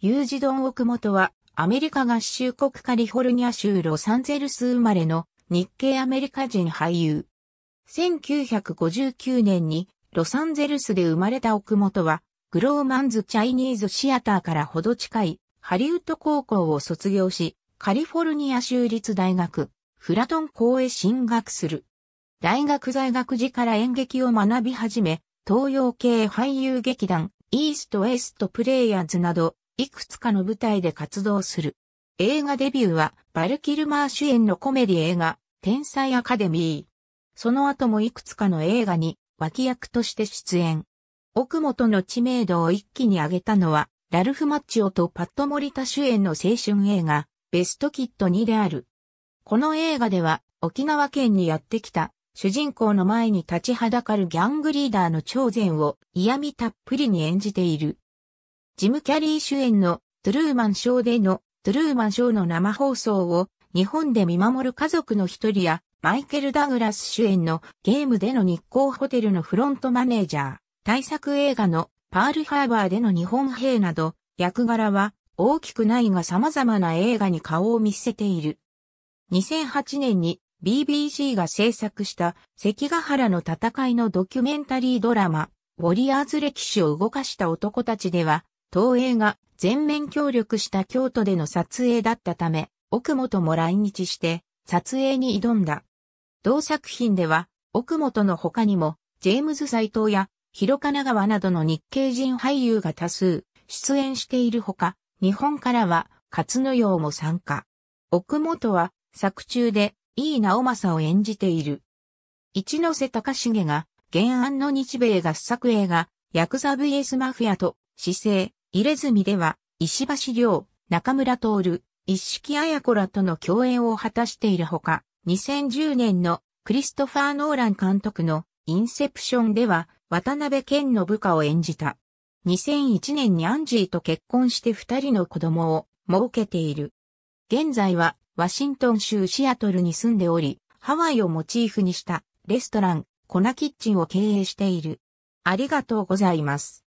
ユージドン・オクモトは、アメリカ合衆国カリフォルニア州ロサンゼルス生まれの日系アメリカ人俳優。1959年にロサンゼルスで生まれたオクモトは、グローマンズ・チャイニーズ・シアターからほど近いハリウッド高校を卒業し、カリフォルニア州立大学、フラトン校へ進学する。大学在学時から演劇を学び始め、東洋系俳優劇団、イースト・エスト・プレイヤーズなど、いくつかの舞台で活動する。映画デビューは、バルキルマー主演のコメディ映画、天才アカデミー。その後もいくつかの映画に、脇役として出演。奥本の知名度を一気に上げたのは、ラルフ・マッチオとパッド・モリタ主演の青春映画、ベスト・キッド2である。この映画では、沖縄県にやってきた、主人公の前に立ちはだかるギャングリーダーの長善を嫌味たっぷりに演じている。ジム・キャリー主演のトゥルーマンショーでのトゥルーマンショーの生放送を日本で見守る家族の一人やマイケル・ダグラス主演のゲームでの日光ホテルのフロントマネージャー、対策映画のパールハーバーでの日本兵など役柄は大きくないが様々な映画に顔を見せている。2008年に BBC が制作した関ヶ原の戦いのドキュメンタリードラマ、ウォリアーズ歴史を動かした男たちでは、東映が全面協力した京都での撮影だったため、奥本も来日して撮影に挑んだ。同作品では、奥本の他にも、ジェームズ斎藤や、広神奈川などの日系人俳優が多数出演しているほか、日本からは勝野洋も参加。奥本は作中で井伊直政を演じている。一ノ瀬隆重が原案の日米合作映画、ヤクザ VS マフィアと、姿勢、入墨では、石橋亮、中村徹、一式彩子らとの共演を果たしているほか、2010年のクリストファー・ノーラン監督のインセプションでは、渡辺健の部下を演じた。2001年にアンジーと結婚して二人の子供を設けている。現在はワシントン州シアトルに住んでおり、ハワイをモチーフにしたレストラン、コナキッチンを経営している。ありがとうございます。